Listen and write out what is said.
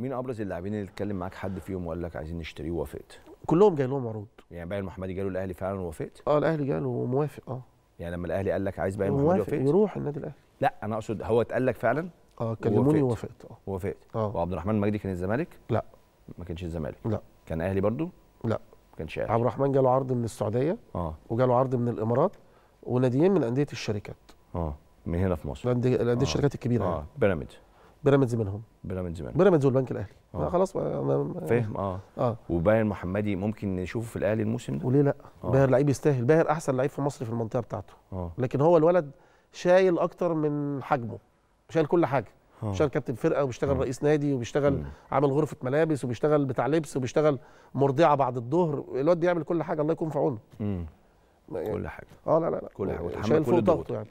مين ابرز اللاعبين اللي اتكلم معاك حد فيهم وقال لك عايزين نشتريه ووافقت كلهم جاي لهم عروض يعني باقي المحمدي جاله الاهلي فعلا ووافقت اه الاهلي جاله موافق اه يعني لما الاهلي قال لك عايز باقي المحمدي وافقت يروح النادي الاهلي لا انا اقصد هو اتقال لك فعلا اه كلموني ووافقت اه ووافقت اه وعبد الرحمن المجدي كان الزمالك لا ما كانش الزمالك لا كان اهلي برضو لا ما كانش اهلي عبد الرحمن جاله عرض من السعوديه اه وجاله عرض من الامارات وناديين من انديه الشركات اه من هنا في مصر الانديه آه. الشركات الكبيره اه يعني. بيراميدز بيراميدز منهم بيراميدز منهم بيراميدز والبنك الاهلي آه. خلاص فاهم اه اه وباير محمدي ممكن نشوفه في الاهلي الموسم ده وليه لا آه. باير لعيب يستاهل باير احسن لعيب في مصر في المنطقه بتاعته آه. لكن هو الولد شايل اكتر من حجمه شايل كل حاجه آه. شايل كابتن فرقه وبيشتغل آه. رئيس نادي وبيشتغل آه. عامل غرفه ملابس وبيشتغل بتاع لبس وبيشتغل مرضعه بعد الظهر الواد بيعمل كل حاجه الله يكون في عونه كل حاجه اه لا لا لا كل حاجه شايل فوق طاقته يعني